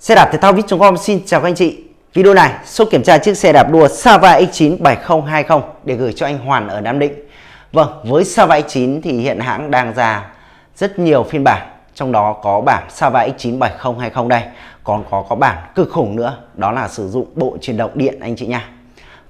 Xe đạp thể thao vip.com xin chào các anh chị. Video này, số kiểm tra chiếc xe đạp đua Sava X9 7020 để gửi cho anh Hoàn ở Nam Định. Vâng, với Sava X9 thì hiện hãng đang ra rất nhiều phiên bản, trong đó có bản Sava X9 7020 đây, còn có có bản cực khủng nữa, đó là sử dụng bộ truyền động điện anh chị nha.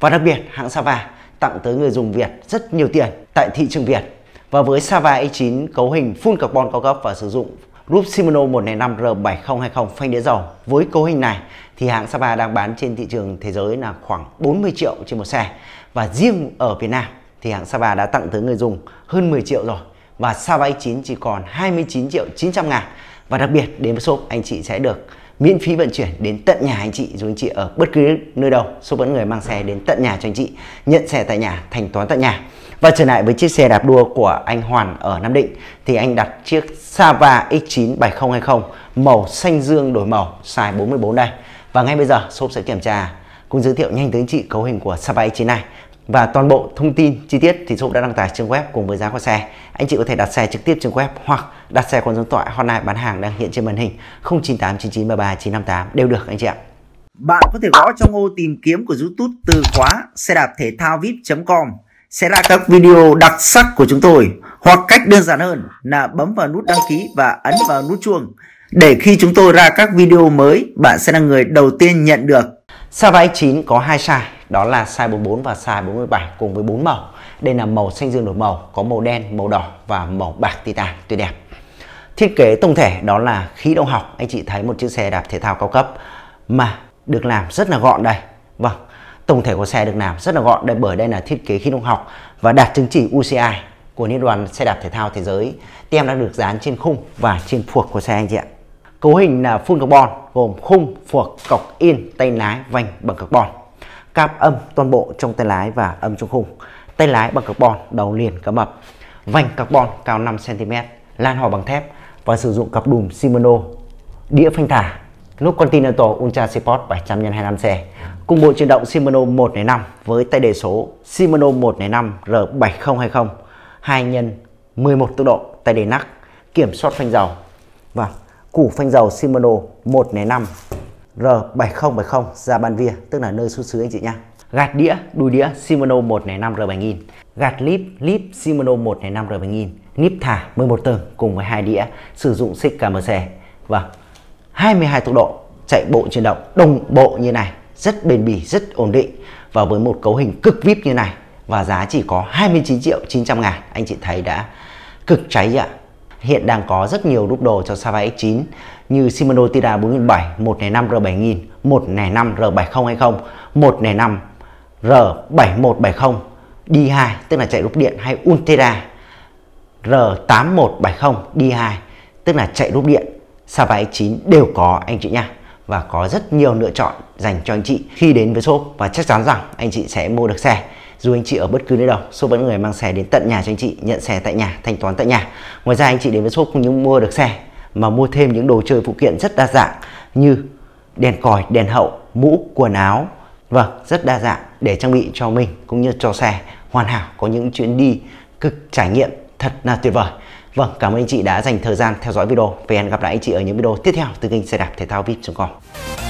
Và đặc biệt, hãng Sava tặng tới người dùng Việt rất nhiều tiền tại thị trường Việt. Và với Sava x 9 cấu hình full carbon cao cấp và sử dụng Group Shimano 105R7020 phanh đĩa dầu với cấu hình này thì hãng Sapa đang bán trên thị trường thế giới là khoảng 40 triệu trên một xe và riêng ở Việt Nam thì hãng Sapa đã tặng tới người dùng hơn 10 triệu rồi và Sapa X9 chỉ còn 29 triệu 900 ngàn và đặc biệt đến với shop anh chị sẽ được miễn phí vận chuyển đến tận nhà anh chị dù anh chị ở bất cứ nơi đâu số vẫn người mang xe đến tận nhà cho anh chị nhận xe tại nhà thanh toán tại nhà và trở lại với chiếc xe đạp đua của anh Hoàn ở Nam Định thì anh đặt chiếc Sava X9 7020 màu xanh dương đổi màu size 44 đây và ngay bây giờ shop sẽ kiểm tra cũng giới thiệu nhanh tới anh chị cấu hình của Sava X9 này và toàn bộ thông tin chi tiết thì shop đã đăng tải trên web cùng với giá của xe anh chị có thể đặt xe trực tiếp trên web hoặc đặt xe còn giống tọa hotline bán hàng đang hiện trên màn hình 098 9933 958 đều được anh chị ạ. Bạn có thể gõ trong ô tìm kiếm của YouTube từ khóa xe đạp thể thao vip.com sẽ ra các video đặc sắc của chúng tôi hoặc cách đơn giản hơn là bấm vào nút đăng ký và ấn vào nút chuông để khi chúng tôi ra các video mới bạn sẽ là người đầu tiên nhận được. Sava X9 có hai size, đó là size 44 và size 47 cùng với bốn màu. Đây là màu xanh dương đột màu, có màu đen, màu đỏ và màu bạc titan tuyệt đẹp thiết kế tổng thể đó là khí động học anh chị thấy một chiếc xe đạp thể thao cao cấp mà được làm rất là gọn đây vâng tổng thể của xe được làm rất là gọn đây bởi đây là thiết kế khí động học và đạt chứng chỉ UCI của liên đoàn xe đạp thể thao thế giới tem đã được dán trên khung và trên phuộc của xe anh chị ạ cấu hình là full carbon gồm khung phuộc cọc in tay lái vành bằng carbon cáp âm toàn bộ trong tay lái và âm trong khung tay lái bằng carbon đầu liền cá mập vành carbon cao 5 cm lan hò bằng thép và sử dụng cặp đùm Shimano đĩa phanh thả nút Continental Ultra Sport 700 x 25 xe cùng bộ chuyển động Shimano 105 với tay đề số Shimano 105 R7020 2 x 11 tốc độ tay đề nắc kiểm soát phanh dầu và vâng, củ phanh dầu Shimano 105 R7070 ra ban via tức là nơi xuất xứ anh chị nhé gạt đĩa đùi đĩa Shimano 105 R7000 gạt lip lip Shimano 1 này 5 r 1000 nip thả 11 tầng cùng với hai đĩa sử dụng xích KMC và 22 tốc độ chạy bộ chuyển động đồng bộ như này rất bền bỉ rất ổn định và với một cấu hình cực vip như này và giá chỉ có 29 triệu 900 ngàn anh chị thấy đã cực cháy ạ hiện đang có rất nhiều đúc đồ cho Sava X9 như Shimano Tida 407 105 R7000 105 R7020 105 R7170 D2 tức là chạy đúc điện hay Ultera R8170 D2 tức là chạy đúc điện Sava X9 đều có anh chị nha và có rất nhiều lựa chọn dành cho anh chị khi đến với shop và chắc chắn rằng anh chị sẽ mua được xe dù anh chị ở bất cứ nơi đâu shop vẫn người mang xe đến tận nhà cho anh chị nhận xe tại nhà thanh toán tại nhà ngoài ra anh chị đến với shop không những mua được xe mà mua thêm những đồ chơi phụ kiện rất đa dạng như đèn còi đèn hậu mũ quần áo Vâng, rất đa dạng để trang bị cho mình cũng như cho xe hoàn hảo có những chuyến đi cực trải nghiệm thật là tuyệt vời. Vâng, cảm ơn anh chị đã dành thời gian theo dõi video và hẹn gặp lại anh chị ở những video tiếp theo từ kênh xe đạp thể thao vip.com.